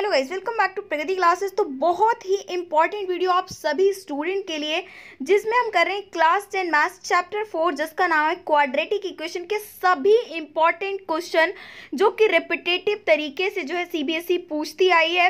Hello guys welcome back to Pragati classes तो बहुत ही important video आप सभी स्टूडेंट के लिए जिसमें हम कर रहे हैं class ten maths chapter four जिसका नाम है क्वाड्रेटिक इक्वेशन के सभी इंपॉर्टेंट क्वेश्चन जो कि रिपीटेटिव तरीके से जो है सीबीएसई e पूछती आई है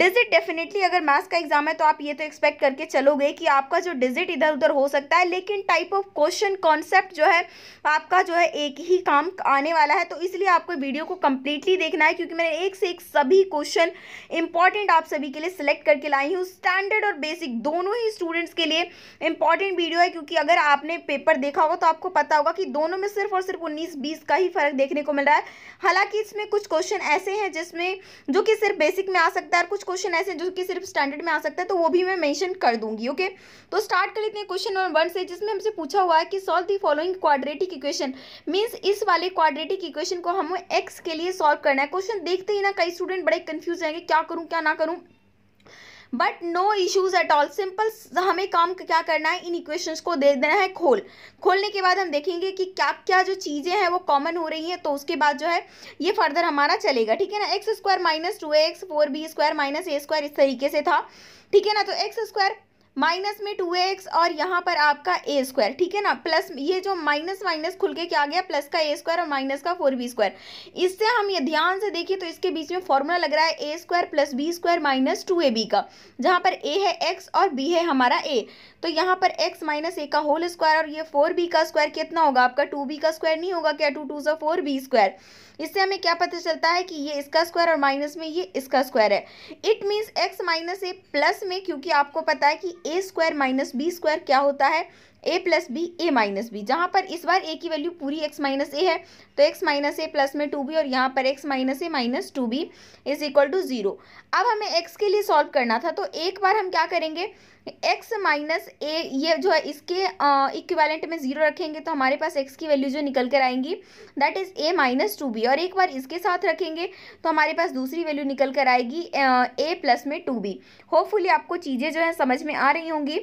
डिजिट डेफिनेटली अगर मैथ्स का एग्जाम है तो आप ये तो एक्सपेक्ट करके चलोगे कि आपका जो डिजिट इधर उधर हो सकता है लेकिन टाइप ऑफ क्वेश्चन कॉन्सेप्ट जो है आपका जो है एक ही काम आने वाला है तो इसलिए आपको वीडियो को कम्प्लीटली देखना है क्योंकि मैंने एक से एक सभी क्वेश्चन इंपॉर्टेंट आप सभी के लिए सिलेक्ट करके लाई हूँ स्टैंडर्ड और बेसिक दोनों ही स्टूडेंट्स के लिए इंपॉर्टेंट वीडियो है क्योंकि अगर आपने पेपर देखा होगा तो आपको पता होगा कि दोनों में सिर्फ और सिर्फ उन्नीस बीस का ही फर्क देखने को मिल रहा है हालांकि इसमें कुछ क्वेश्चन ऐसे हैं जिसमें जो कि सिर्फ बेसिक में आ सकता है और कुछ क्वेश्चन ऐसे हैं जो कि सिर्फ स्टैंडर्ड में आ सकता है तो वो भी मैं मैंशन कर दूंगी ओके तो स्टार्ट कर लेते हैं क्वेश्चन नंबर वन से जिसमें हमसे पूछा हुआ है कि solve the following quadratic equation means इस वाले क्वाड्रेटिक इक्वेशन को हमें एक्स के लिए सॉल्व करना है क्वेश्चन देखते ही ना कई स्टूडेंट बड़े कन्फ्यूज रहेंगे लिए क्या करूँ क्या ना करूँ but no issues at all simple हमें काम क्या करना है इन इक्वेशन को दे देना है खोल खोलने के बाद हम देखेंगे कि क्या क्या जो चीज़ें हैं वो कॉमन हो रही हैं तो उसके बाद जो है ये फर्दर हमारा चलेगा ठीक है ना x square minus two x four b square minus a square इस तरीके से था ठीक है ना तो एक्स स्क्वायर माइनस में टू एक्स और यहाँ पर आपका ए स्क्वायर ठीक है ना प्लस ये जो माइनस माइनस खुल के क्या गया प्लस का ए स्क्वायर और माइनस का फोर बी स्क्वायर इससे हम ये ध्यान से देखिए तो इसके बीच में फॉर्मूला लग रहा है a square plus b square minus two a b का जहाँ पर ए है एक्स और बी है हमारा ए तो यहाँ पर एक्स माइनस ए का होल स्क्वायर और ये फोर बी का स्क्वायर कितना होगा आपका टू बी का स्क्वायर नहीं होगा क्या टू टू सा फोर बी स्क्वायर इससे हमें क्या पता चलता है कि ये इसका स्क्वायर और माइनस में ये इसका स्क्वायर है it means x minus a plus में क्योंकि आपको पता है कि a square minus b square क्या होता है a plus b a minus b जहाँ पर इस बार ए की वैल्यू पूरी एक्स माइनस ए है तो एक्स माइनस ए प्लस में टू बी और यहाँ पर x minus a minus two b is equal to zero अब हमें एक्स के लिए सॉल्व करना था तो एक बार हम क्या करेंगे एक्स माइनस ए ये जो है इसके इक्विवेलेंट में ज़ीरो रखेंगे तो हमारे पास एक्स की वैल्यू जो निकल कर आएंगी that is a minus two b और एक बार इसके साथ रखेंगे तो हमारे पास दूसरी वैल्यू निकल कर आएगी ए प्लस में टू बी होपफुली आपको चीज़ें जो है समझ में आ रही होंगी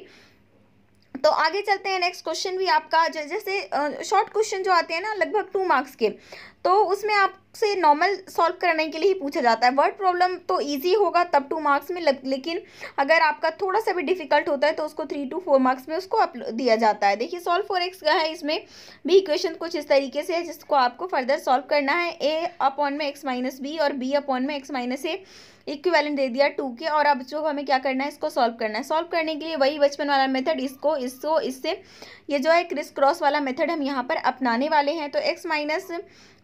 तो आगे चलते हैं नेक्स्ट क्वेश्चन भी आपका जैसे शॉर्ट क्वेश्चन जो आते हैं ना लगभग टू मार्क्स के तो उसमें आपसे नॉर्मल सॉल्व करने के लिए ही पूछा जाता है वर्ड प्रॉब्लम तो इजी होगा तब टू मार्क्स में लग, लेकिन अगर आपका थोड़ा सा भी डिफिकल्ट होता है तो उसको थ्री टू फोर मार्क्स में उसको दिया जाता है देखिए सॉल्व फॉर एक्स का है इसमें भी इक्वेशन कुछ इस तरीके से है जिसको आपको फर्दर सॉल्व करना है ए अपॉन में एक्स माइनस बी और बी अपॉन में एक्स माइनस ए इक्विवेलेंट दे दिया टू के और अब जो हमें क्या करना है इसको सॉल्व करना है सॉल्व करने के लिए वही बचपन वाला मेथड इसको इसको इससे ये जो है क्रिस क्रॉस वाला मेथड हम यहाँ पर अपनाने वाले हैं तो x minus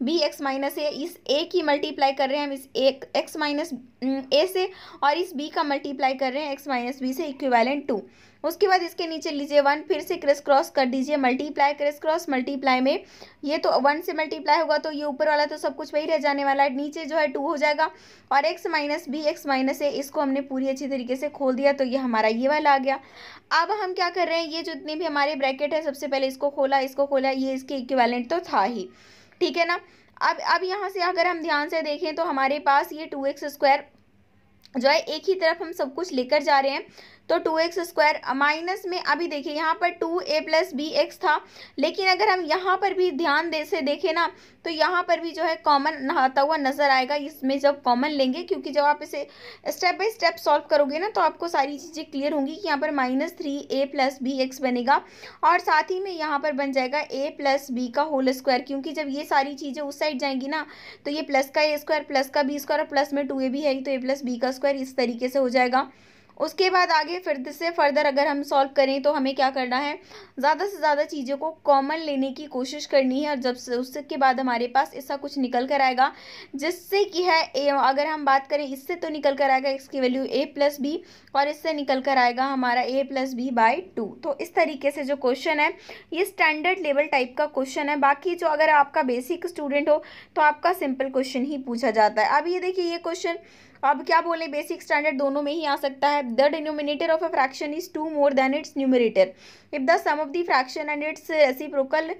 b x minus a इस ए की मल्टीप्लाई कर रहे हैं हम इस एक एक्स माइनस ए से और इस बी का मल्टीप्लाई कर रहे हैं एक्स माइनस बी से इक्विवेलेंट टू उसके बाद इसके नीचे लीजिए वन फिर से क्रिस क्रॉस कर दीजिए मल्टीप्लाई क्रिस क्रॉस मल्टीप्लाई में ये तो वन से मल्टीप्लाई होगा तो ये ऊपर वाला तो सब कुछ वही रह जाने वाला है नीचे जो है टू हो जाएगा और x minus b x minus a इसको हमने पूरी अच्छी तरीके से खोल दिया तो ये हमारा ये वाला आ गया अब हम क्या कर रहे हैं ये जितने भी हमारे ब्रैकेट है सबसे पहले इसको खोला इसको खोला ये इसके इक्वेलेंट तो था ही ठीक है ना अब अब यहाँ से अगर हम ध्यान से देखें तो हमारे पास ये टू एक्स स्क्वायर जो है एक ही तरफ हम सब कुछ लेकर जा रहे हैं तो टू एक्स स्क्वायर माइनस में अभी देखिए यहाँ पर two a plus b x था लेकिन अगर हम यहाँ पर भी ध्यान दे से देखें ना तो यहाँ पर भी जो है कॉमन नहाता हुआ नज़र आएगा इसमें जब कॉमन लेंगे क्योंकि जब आप इसे स्टेप बाई स्टेप सॉल्व करोगे ना तो आपको सारी चीज़ें क्लियर होंगी कि यहाँ पर minus three a plus b x बनेगा और साथ ही में यहाँ पर बन जाएगा ए प्लस बी का होल स्क्वायर क्योंकि जब ये सारी चीज़ें उस साइड जाएंगी ना तो ये प्लस का ए स्क्वायर प्लस का बी स्क्वायर और प्लस में टू ए बी है तो ए प्लस बी का स्क्वायर इस तरीके से हो जाएगा उसके बाद आगे फिर से फर्दर अगर हम सॉल्व करें तो हमें क्या करना है ज़्यादा से ज़्यादा चीज़ों को कॉमन लेने की कोशिश करनी है और जब से उसके बाद हमारे पास ऐसा कुछ निकल कर आएगा जिससे कि है ए, अगर हम बात करें इससे तो निकल कर आएगा इसकी वैल्यू ए प्लस बी और इससे निकल कर आएगा हमारा a plus b by two तो इस तरीके से जो क्वेश्चन है ये स्टैंडर्ड लेवल टाइप का क्वेश्चन है बाकी जो अगर आपका बेसिक स्टूडेंट हो तो आपका सिंपल क्वेश्चन ही पूछा जाता है अब ये देखिए ये क्वेश्चन अब क्या बोले बेसिक स्टैंडर्ड दोनों में ही आ सकता है the denominator of a fraction is two more than its numerator if the sum of the fraction and its reciprocal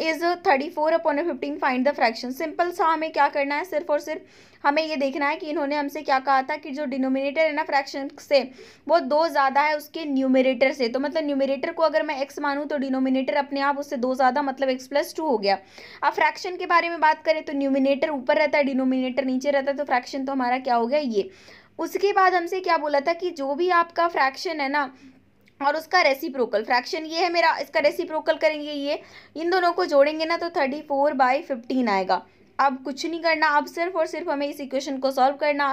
is thirty four upon fifteen find the fraction simple सा हमें क्या करना है सिर्फ और सिर्फ हमें ये देखना है कि इन्होंने हमसे क्या कहा था कि जो डिनोमिनेटर है ना फ्रैक्शन से वो दो ज़्यादा है उसके न्यूमिनेटर से तो मतलब न्यूमिनेटर को अगर मैं एक्स मानूँ तो डिनोमिनेटर अपने आप उससे दो ज़्यादा मतलब एक्स प्लस टू हो गया अब फ्रैक्शन के बारे में बात करें तो न्यूमिनेटर ऊपर रहता है डिनोमिनेटर नीचे रहता है तो फ्रैक्शन तो हमारा क्या हो गया ये उसके बाद हमसे क्या बोला था कि जो भी आपका फ्रैक्शन है ना और उसका रेसिप्रोकल फ्रैक्शन ये है मेरा इसका रेसिप्रोकल करेंगे ये इन दोनों को जोड़ेंगे ना तो थर्टी फोर बाई फिफ्टीन आएगा अब कुछ नहीं करना अब सिर्फ और सिर्फ हमें इस इक्वेशन को सॉल्व करना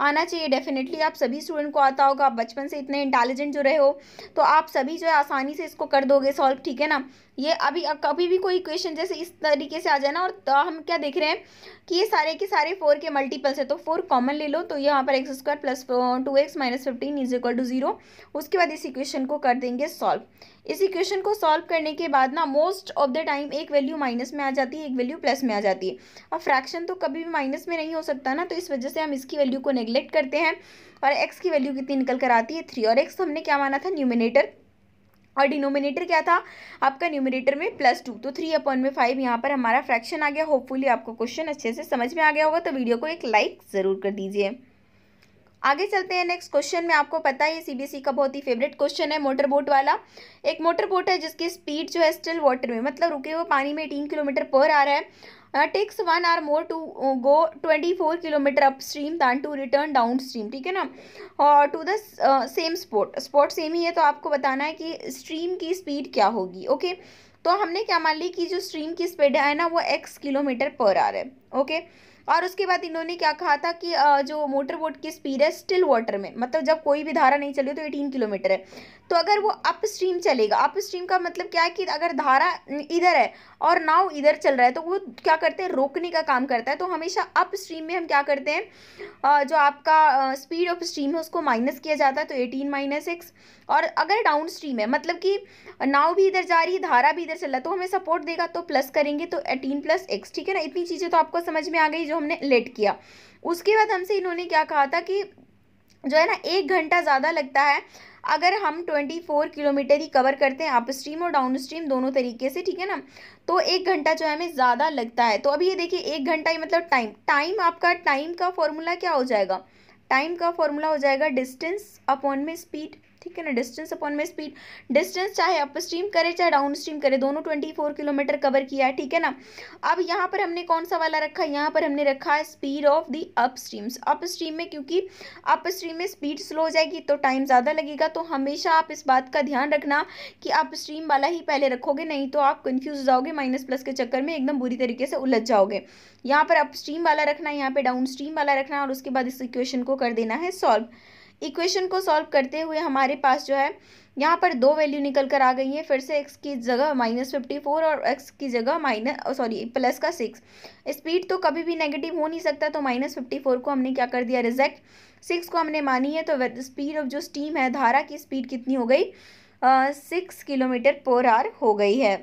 आना चाहिए डेफिनेटली आप सभी स्टूडेंट को आता होगा आप बचपन से इतने इंटेलिजेंट जो रहे हो तो आप सभी जो है आसानी से इसको कर दोगे सॉल्व ठीक है ना ये अभी कभी भी कोई क्वेश्चन जैसे इस तरीके से आ जाए ना और तो हम क्या देख रहे हैं कि ये सारे के सारे फोर के मल्टीपल्स है तो फोर कॉमन ले लो तो यहाँ पर x square plus two x minus fifteen is equal to zero उसके बाद इस इक्वेशन को कर देंगे सॉल्व इस इक्वेशन को सॉल्व करने के बाद ना मोस्ट ऑफ द टाइम एक वैल्यू माइनस में आ जाती है एक वैल्यू प्लस में आ जाती है और फ्रैक्शन तो कभी भी माइनस में नहीं हो सकता ना तो इस वजह से हम इसकी वैल्यू को नेग्लेक्ट करते हैं और एक्स की वैल्यू कितनी निकल कर आती है थ्री और एक्स तो हमने क्या माना था न्यूमिनेटर और डिनोमिनेटर क्या था आपका न्यूमिनेटर में प्लस टू तो थ्री अपॉन में फाइव यहाँ पर हमारा फ्रैक्शन आ गया होपफुली आपको क्वेश्चन अच्छे से समझ में आ गया होगा तो वीडियो को एक लाइक ज़रूर कर दीजिए आगे चलते हैं नेक्स्ट क्वेश्चन में आपको पता है ये सीबीएसई e का बहुत ही फेवरेट क्वेश्चन है मोटर बोट वाला एक मोटर बोट है जिसकी स्पीड जो है स्टिल वाटर में मतलब रुके हुए पानी में एटीन किलोमीटर पर आ रहा है takes one hour more to go twenty four kilometre upstream than to return downstream ठीक है ना और to the same spot spot same ही है तो आपको बताना है कि स्ट्रीम की स्पीड क्या होगी ओके तो हमने क्या मान ली कि जो स्ट्रीम की स्पीड है ना वो x kilometre per hour okay ओके और उसके बाद इन्होंने क्या कहा था कि uh, जो मोटर बोट की स्पीड है स्टिल वाटर में मतलब जब कोई भी धारा नहीं चली तो एटीन किलोमीटर है तो अगर वो अप स्ट्रीम चलेगा अप स्ट्रीम का मतलब क्या है कि अगर धारा इधर है और नाव इधर चल रहा है तो वो क्या करते हैं रोकने का काम करता है तो हमेशा अप स्ट्रीम में हम क्या करते हैं जो आपका स्पीड ऑफ स्ट्रीम है उसको माइनस किया जाता है तो एटीन माइनस एक्स और अगर डाउन स्ट्रीम है मतलब कि नाव भी इधर जा रही है धारा भी इधर चल रहा है तो हमें सपोर्ट देगा तो प्लस करेंगे तो एटीन प्लस एक्स ठीक है ना इतनी चीज़ें तो आपको समझ में आ गई जो हमने लेट किया उसके बाद हमसे इन्होंने क्या कहा था कि जो है ना एक घंटा ज़्यादा लगता है अगर हम ट्वेंटी फोर किलोमीटर ही कवर करते हैं अप स्ट्रीम और डाउन स्ट्रीम दोनों तरीके से ठीक है ना तो एक घंटा जो है हमें ज़्यादा लगता है तो अभी ये देखिए एक घंटा ही मतलब टाइम टाइम आपका टाइम का फॉर्मूला क्या हो जाएगा टाइम का फॉर्मूला हो जाएगा डिस्टेंस अपॉन में स्पीड ठीक है ना डिस्टेंस अपॉन में स्पीड डिस्टेंस चाहे अप स्ट्रीम करे चाहे डाउन स्ट्रीम करे दोनों ट्वेंटी फोर किलोमीटर कवर किया है ठीक है ना अब यहाँ पर हमने कौन सा वाला रखा है यहाँ पर हमने रखा है speed of the upstreams upstream में क्योंकि अप स्ट्रीम में स्पीड स्लो हो जाएगी तो टाइम ज़्यादा लगेगा तो हमेशा आप इस बात का ध्यान रखना कि आप स्ट्रीम वाला ही पहले रखोगे नहीं तो आप कन्फ्यूज हो जाओगे माइनस प्लस के चक्कर में एकदम बुरी तरीके से उलझ जाओगे यहाँ पर अप स्ट्रीम वाला रखना है यहाँ पर डाउन स्ट्रीम वाला रखना और उसके बाद इस इक्वेशन को कर देना है सॉल्व इक्वेशन को सॉल्व करते हुए हमारे पास जो है यहाँ पर दो वैल्यू निकल कर आ गई है फिर से एक्स की जगह माइनस फिफ्टी फोर और एक्स की जगह माइनस सॉरी प्लस का सिक्स स्पीड तो कभी भी नेगेटिव हो नहीं सकता तो माइनस फिफ्टी फोर को हमने क्या कर दिया रिजेक्ट सिक्स को हमने मानी है तो स्पीड ऑफ जो स्टीम है धारा की स्पीड कितनी हो गई सिक्स किलोमीटर पर आवर हो गई है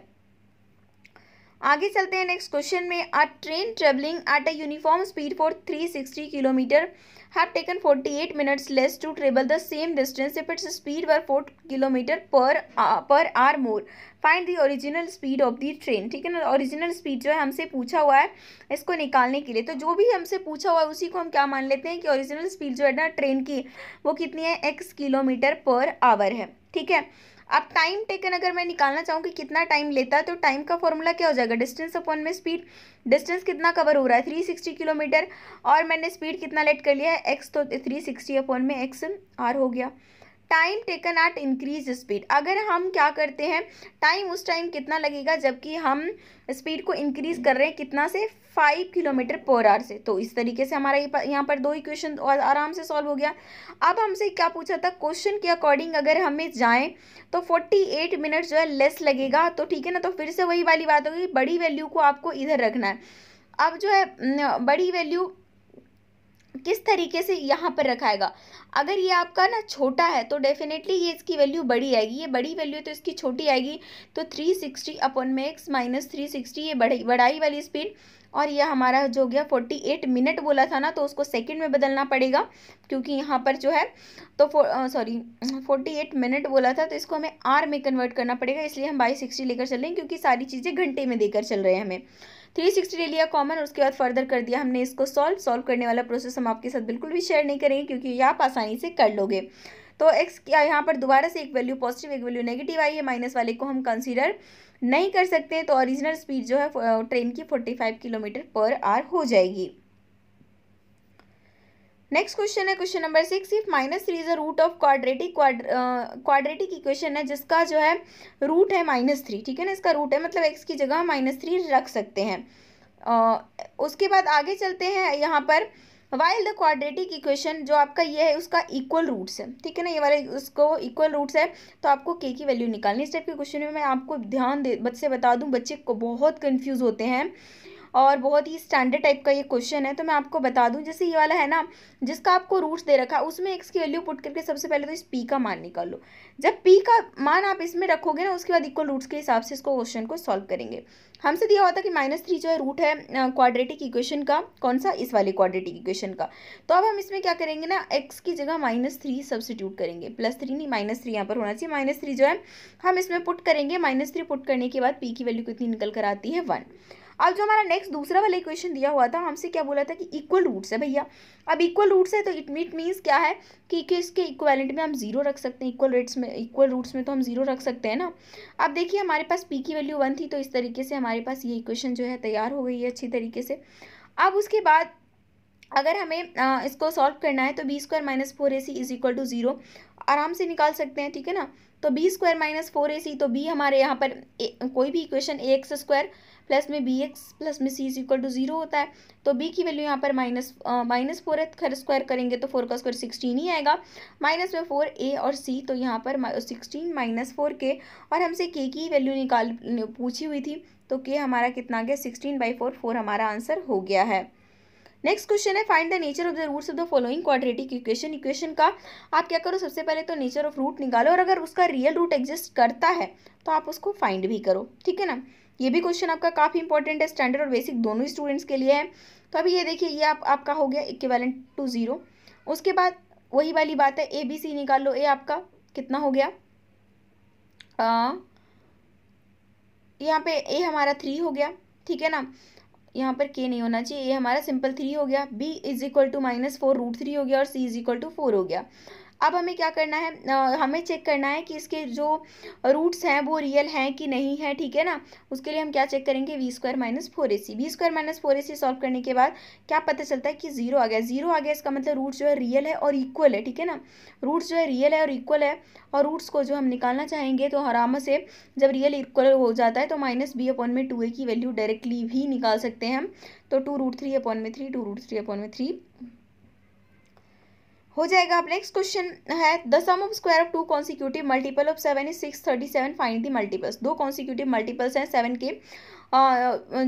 आगे चलते हैं नेक्स्ट क्वेश्चन में a train travelling at a uniform speed for three sixty kilometre have taken 48 minutes less to travel the same distance if its speed were 4 km per पर per hour more. Find the original speed of the train ठीक है ना original speed जो है हमसे पूछा हुआ है इसको निकालने के लिए तो जो भी हमसे पूछा हुआ है उसी को हम क्या मान लेते हैं कि ओरिजिनल स्पीड जो है ना ट्रेन की वो कितनी है एक्स किलोमीटर पर आवर है ठीक है अब टाइम टेकन अगर मैं निकालना चाहूँ कि कितना टाइम लेता है तो टाइम का फॉर्मूला क्या हो जाएगा डिस्टेंस अपॉन में स्पीड डिस्टेंस कितना कवर हो रहा है थ्री सिक्सटी किलोमीटर और मैंने स्पीड कितना लेट कर लिया है एक्स तो थ्री सिक्सटी अपॉन में एक्स आर हो गया time taken at increase speed अगर हम क्या करते हैं टाइम उस टाइम कितना लगेगा जबकि हम स्पीड को इंक्रीज कर रहे हैं कितना से फाइव किलोमीटर पर आवर से तो इस तरीके से हमारा ये यहाँ पर दो इक्वेशन आराम से सॉल्व हो गया अब हमसे क्या पूछा था क्वेश्चन के अकॉर्डिंग अगर हमें जाएँ तो फोर्टी एट मिनट जो है लेस लगेगा तो ठीक है ना तो फिर से वही वाली बात होगी बड़ी वैल्यू को आपको इधर रखना है अब जो है बड़ी वैल्यू किस तरीके से यहाँ पर रखाएगा अगर ये आपका ना छोटा है तो डेफिनेटली ये इसकी वैल्यू बड़ी आएगी ये बड़ी वैल्यू तो इसकी छोटी आएगी तो थ्री सिक्सटी अपॉन में एक्स माइनस थ्री सिक्सटी ये बढ़ाई बढ़ाई वाली स्पीड और ये हमारा जो हो गया फोर्टी एट मिनट बोला था ना तो उसको सेकंड में बदलना पड़ेगा क्योंकि यहाँ पर जो है तो सॉरी फोर्टी एट मिनट बोला था तो इसको हमें आर में कन्वर्ट करना पड़ेगा इसलिए हम बाई सिक्सटी लेकर चल रहे हैं क्योंकि सारी चीज़ें घंटे में देकर चल रहे हैं हमें थ्री सिक्सटी ले लिया कॉमन और उसके बाद फर्दर कर दिया हमने इसको सॉल्व सॉल्व करने वाला प्रोसेस हम आपके साथ बिल्कुल भी शेयर नहीं करेंगे क्योंकि ये आप आसानी से कर लोगे तो एक्स क्या यहाँ पर दोबारा से एक वैल्यू पॉजिटिव एक वैल्यू नेगेटिव आई है माइनस वाले को हम कंसिडर नहीं कर सकते तो ओरिजिनल स्पीड जो है ट्रेन की forty five kilometre per hour हो जाएगी नेक्स्ट क्वेश्चन है question number six if minus three is a root of quadratic quadratic equation है जिसका जो है रूट है माइनस थ्री ठीक है ना इसका रूट है मतलब एक्स की जगह हम माइनस थ्री रख सकते हैं uh, उसके बाद आगे चलते हैं यहाँ पर वाइल द क्वाड्रेटिक इक्वेशन जो आपका ये है उसका इक्वल रूट्स है ठीक है ना ये वाला उसको इक्वल रूट्स है तो आपको के की वैल्यू निकालनी इस टाइप के क्वेश्चन में मैं आपको ध्यान दे बच्चे बता दूँ बच्चे को बहुत कन्फ्यूज़ होते हैं और बहुत ही स्टैंडर्ड टाइप का ये क्वेश्चन है तो मैं आपको बता दूँ जैसे ये वाला है ना जिसका आपको रूट्स दे रखा है उसमें एक्स की वैल्यू पुट करके सबसे पहले तो इस पी का मान निकाल लो जब पी का मान आप इसमें रखोगे ना उसके बाद इक्वल रूट्स के हिसाब से इसको क्वेश्चन को सॉल्व करेंगे हमसे दिया हुआ था कि माइनस थ्री जो है रूट है क्वाड्रेटिक इक्वेशन का कौन सा इस वाले क्वाड्रेटिक इक्वेशन का तो अब हम इसमें क्या करेंगे ना एक्स की जगह माइनस थ्री सब्सिट्यूट करेंगे प्लस थ्री नहीं माइनस थ्री यहाँ पर होना चाहिए माइनस थ्री जो है हम इसमें पुट करेंगे माइनस थ्री पुट करने के बाद पी की वैल्यू कितनी निकल कर आती है वन अब जो हमारा नेक्स्ट दूसरा वाला इक्वेशन दिया हुआ था हमसे क्या बोला था कि इक्वल रूट्स है भैया अब इक्वल रूट्स है तो इट मीट मीन्स क्या है कि इसके इक्वलेंट में हम जीरो रख सकते हैं इक्वल रेट्स में इक्वल रूट्स में तो हम जीरो रख सकते हैं ना अब देखिए हमारे पास पी की वैल्यू वन थी तो इस तरीके से हमारे पास ये इक्वेशन जो है तैयार हो गई है अच्छी तरीके से अब उसके बाद अगर हमें आ, इसको सॉल्व करना है तो b square minus four a c is equal to zero आराम से निकाल सकते हैं ठीक है ना तो b square minus four a c तो बी हमारे यहाँ पर ए, कोई भी equation a x square plus में बी एक्स प्लस में c is equal to zero होता है तो बी की वैल्यू यहाँ पर माइनस माइनस फोर खैर स्क्वायर करेंगे तो फोर का स्क्वायर सिक्सटीन ही आएगा माइनस में फोर ए और सी तो यहाँ पर सिक्सटीन माइनस फोर के और हमसे के की वैल्यू निकाल पूछी हुई थी तो के हमारा कितना गया सिक्सटीन बाई फोर फोर हमारा आंसर हो गया है नेक्स्ट क्वेश्चन है find the nature of the roots of the following quadratic equation equation का आप क्या करो सबसे पहले तो नेचर ऑफ रूट निकालो और अगर उसका रियल रूट एग्जिस्ट करता है तो आप उसको फाइंड भी करो ठीक है ना ये भी क्वेश्चन आपका काफ़ी इंपॉर्टेंट है स्टैंडर्ड और बेसिक दोनों ही स्टूडेंट्स के लिए है तो अभी ये देखिए ये आप आपका हो गया इक्वेलेंट टू ज़ीरो उसके बाद वही वाली बात है ए बी सी निकाल लो ए आपका कितना हो गया यहाँ पे ए हमारा थ्री हो गया ठीक है ना यहाँ पर के नहीं होना चाहिए ए हमारा सिंपल थ्री हो गया b is equal to minus four root three हो गया और c is equal to four हो गया अब हमें क्या करना है हमें चेक करना है कि इसके जो रूट्स हैं वो रियल हैं कि नहीं है ठीक है ना उसके लिए हम क्या चेक करेंगे b square minus four a c b square minus four a c solve करने के बाद क्या पता चलता है कि जीरो आ गया जीरो आ गया इसका मतलब रूट्स जो है रियल है और इक्वल है ठीक है ना रूट्स जो है रियल है और इक्वल है और रूट्स को जो हम निकालना चाहेंगे तो आराम से जब रियल इक्वल हो जाता है तो माइनस बी अपॉन में टू ए की वैल्यू डायरेक्टली भी निकाल सकते हैं हम तो टू रूट थ्री अपॉन में three two root three upon में थ्री हो जाएगा आप नेक्स्ट क्वेश्चन है the sum of square of two consecutive multiple of seven is six thirty seven find the multiples दो कॉन्सिक्यूटिव मल्टीपल्स हैं seven के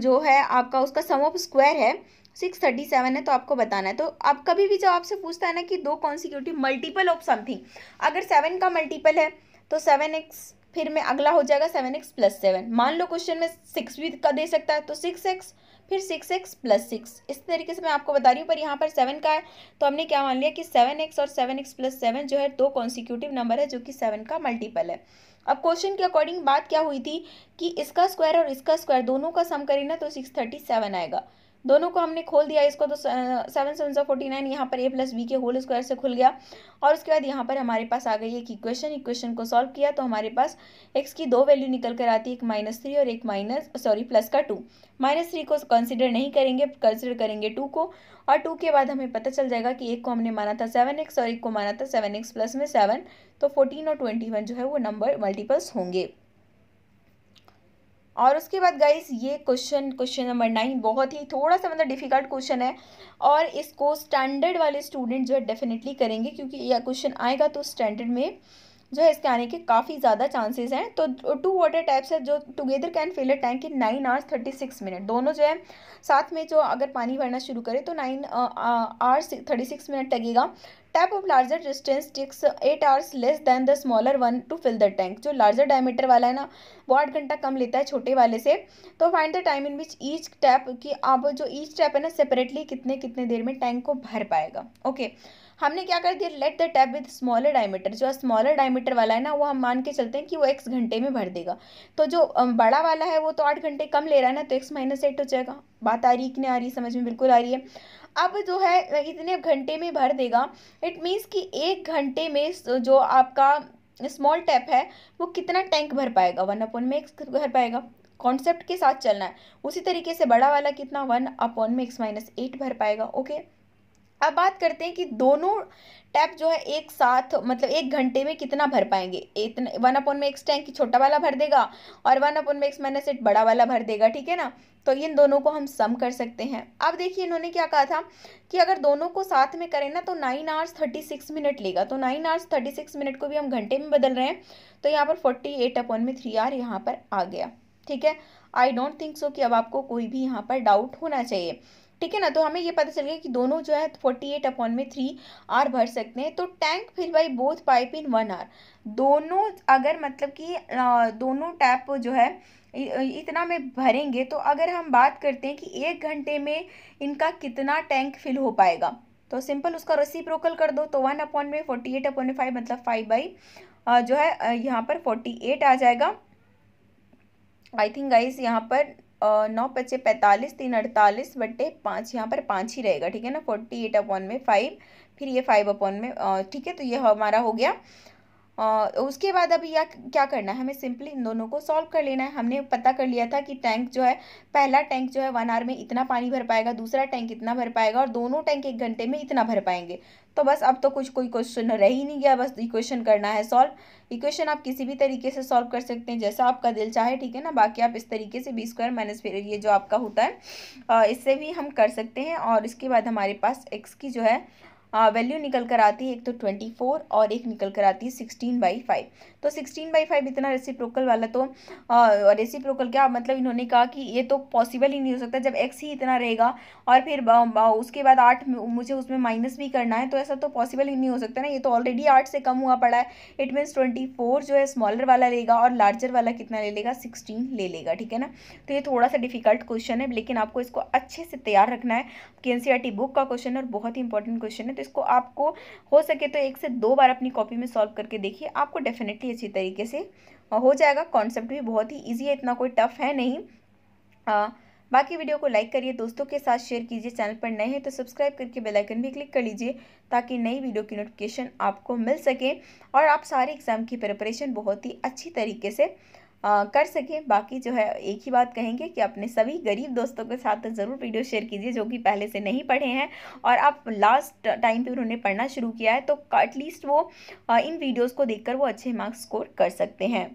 जो है आपका उसका सम ऑफ स्क्वायर है सिक्स थर्टी सेवन है तो आपको बताना है तो आप कभी भी जब आपसे पूछता है ना कि दो कॉन्सिक्यूटिव मल्टीपल ऑफ समथिंग अगर सेवन का मल्टीपल है तो सेवन एक्स फिर में अगला हो जाएगा सेवन एक्स प्लस सेवन मान लो क्वेश्चन में सिक्स भी का दे सकता है तो सिक्स एक्स फिर सिक्स एक्स प्लस सिक्स इस तरीके से मैं आपको बता रही हूँ पर यहाँ पर सेवन का है तो हमने क्या मान लिया कि सेवन एक्स और सेवन एक्स प्लस सेवन जो है दो कॉन्सिक्यूटिव नंबर है जो कि सेवन का मल्टीपल है अब क्वेश्चन के अकॉर्डिंग बात क्या हुई थी कि इसका स्क्वायर और इसका स्क्वायर दोनों का सम करें ना तो सिक्स थर्टी सेवन आएगा दोनों को हमने खोल दिया इसको तो सेवन सेवन सौ फोर्टी नाइन यहाँ पर ए प्लस बी के होल स्क्वायर से खुल गया और उसके बाद यहाँ पर हमारे पास आ गई एक इक्वेशन इक्वेशन को सॉल्व किया तो हमारे पास एक्स की दो वैल्यू निकल कर आती है एक माइनस थ्री और एक माइनस सॉरी प्लस का टू माइनस थ्री को कंसिडर नहीं करेंगे कंसिडर करेंगे टू को और टू के बाद हमें पता चल जाएगा कि एक को हमने माना था सेवन एक्स और एक को माना था सेवन एक्स प्लस में सेवन तो फोर्टीन और ट्वेंटी वन जो है वो नंबर मल्टीपल्स होंगे और उसके बाद गाइस ये क्वेश्चन क्वेश्चन नंबर नाइन बहुत ही थोड़ा सा मतलब डिफिकल्ट क्वेश्चन है और इसको स्टैंडर्ड वाले स्टूडेंट जो है डेफिनेटली करेंगे क्योंकि यह क्वेश्चन आएगा तो स्टैंडर्ड में जो है इसके आने के काफ़ी ज़्यादा चांसेस हैं तो टू वाटर टाइप्स है जो together can fill a tank in nine hours thirty six minute दोनों जो है साथ में जो अगर पानी भरना शुरू करें तो nine hours thirty six minute लगेगा tap of larger distance takes eight hours less than the smaller one to fill the tank जो लार्जर डायमीटर वाला है ना वो आठ घंटा कम लेता है छोटे वाले से तो find the time in which each tap कि आप जो ईच टैप है ना सेपरेटली कितने कितने देर में टैंक को भर पाएगा ओके okay. हमने क्या कर दिया let the tap with smaller diameter जो स्मॉलर डायमीटर वाला है ना वो हम मान के चलते हैं कि वो एक्स घंटे में भर देगा तो जो बड़ा वाला है वो तो आठ घंटे कम ले रहा है ना तो एक्स माइनस एट हो जाएगा बात आ रही कि नहीं आ रही समझ में बिल्कुल आ रही है अब जो है इतने घंटे में भर देगा इट मीन्स कि एक घंटे में जो आपका स्मॉल टैप है वो कितना टैंक भर पाएगा वन अपॉन मैक्स भर पाएगा कॉन्सेप्ट के साथ चलना है उसी तरीके से बड़ा वाला कितना one upon x minus eight भर पाएगा ओके okay? अब बात करते हैं कि दोनों टैप जो है एक साथ मतलब एक घंटे में कितना भर पाएंगे इतना वन अपॉन में एक्स टैंक छोटा वाला भर देगा और वन अपॉन में एक्स माइनस एट बड़ा वाला भर देगा ठीक है ना तो इन दोनों को हम सम कर सकते हैं अब देखिए इन्होंने क्या कहा था कि अगर दोनों को साथ में करें ना तो nine hours thirty six minute लेगा तो nine hours thirty six minute को भी हम घंटे में बदल रहे हैं तो यहाँ पर फोर्टी एट अपॉन में थ्री आर यहाँ पर आ गया ठीक है आई डोंट थिंक सो कि अब आपको कोई भी यहाँ पर डाउट होना चाहिए ठीक है ना तो हमें ये पता चल गया कि दोनों जो है फोर्टी एट अपॉन में थ्री आर भर सकते हैं तो tank fill by both pipe in one hour दोनों अगर मतलब कि दोनों टैप जो है इतना में भरेंगे तो अगर हम बात करते हैं कि एक घंटे में इनका कितना टैंक फिल हो पाएगा तो सिंपल उसका प्रोकल कर दो तो वन अपॉन में फोर्टी एट अपॉन में फाइव मतलब फाइव बाई जो है यहाँ पर फोर्टी एट आ जाएगा आई थिंक गाइस यहाँ पर नौ पच्चे पैंतालीस तीन अड़तालीस बटे पाँच यहाँ पर पाँच ही रहेगा ठीक है ना फोर्टी एट अपॉन में फाइव फिर ये फाइव अपॉन में ठीक है तो ये हमारा हो गया उसके बाद अब यह क्या करना है हमें सिंपली इन दोनों को सॉल्व कर लेना है हमने पता कर लिया था कि टैंक जो है पहला टैंक जो है वन आवर में इतना पानी भर पाएगा दूसरा टैंक इतना भर पाएगा और दोनों टैंक एक घंटे में इतना भर पाएंगे तो बस अब तो कुछ कोई क्वेश्चन रह ही नहीं गया बस इक्वेशन करना है सॉल्व इक्वेशन आप किसी भी तरीके से सॉल्व कर सकते हैं जैसा आपका दिल चाहे ठीक है ना बाकी आप इस तरीके से बी स्क्वायर माइनस फिर ये जो आपका होता है इससे भी हम कर सकते हैं और इसके बाद हमारे पास एक्स की जो है वैल्यू हाँ, निकल कर आती है एक तो ट्वेंटी फोर और एक निकल कर आती है सिक्सटीन बाई फाइव तो सिक्सटीन बाई फाइव इतना रेसिप्रोकल वाला तो रेसिप्रोकल हाँ, क्या मतलब इन्होंने कहा कि ये तो पॉसिबल ही नहीं हो सकता जब एक्स ही इतना रहेगा और फिर उसके बाद आठ मुझे उसमें माइनस भी करना है तो ऐसा तो पॉसिबल ही नहीं हो सकता ना ये तो ऑलरेडी आठ से कम हुआ पड़ा है इट मीन्स ट्वेंटी फोर जो है स्मॉलर वाला लेगा और लार्जर वाला कितना ले लेगा सिक्सटीन ले लेगा ठीक है ना तो ये थोड़ा सा डिफिकल्ट क्वेश्चन है लेकिन आपको इसको अच्छे से तैयार रखना है के एन बुक का क्वेश्चन और बहुत ही इंपॉर्टेंट क्वेश्चन है तो इसको आपको हो सके तो एक से दो बार अपनी कॉपी में सॉल्व करके देखिए आपको डेफिनेटली अच्छी तरीके से हो जाएगा कॉन्सेप्ट भी बहुत ही ईजी है इतना कोई टफ है नहीं आ, बाकी वीडियो को लाइक करिए दोस्तों के साथ शेयर कीजिए चैनल पर नए हैं तो सब्सक्राइब करके बेल आइकन भी क्लिक कर लीजिए ताकि नई वीडियो की नोटिफिकेशन आपको मिल सके और आप सारे एग्ज़ाम की प्रिपरेशन बहुत ही अच्छी तरीके से आ, कर सकें बाकी जो है एक ही बात कहेंगे कि अपने सभी गरीब दोस्तों के साथ ज़रूर वीडियो शेयर कीजिए जो कि पहले से नहीं पढ़े हैं और आप लास्ट टाइम पे उन्होंने पढ़ना शुरू किया है तो एटलीस्ट वो इन वीडियोस को देखकर वो अच्छे मार्क्स स्कोर कर सकते हैं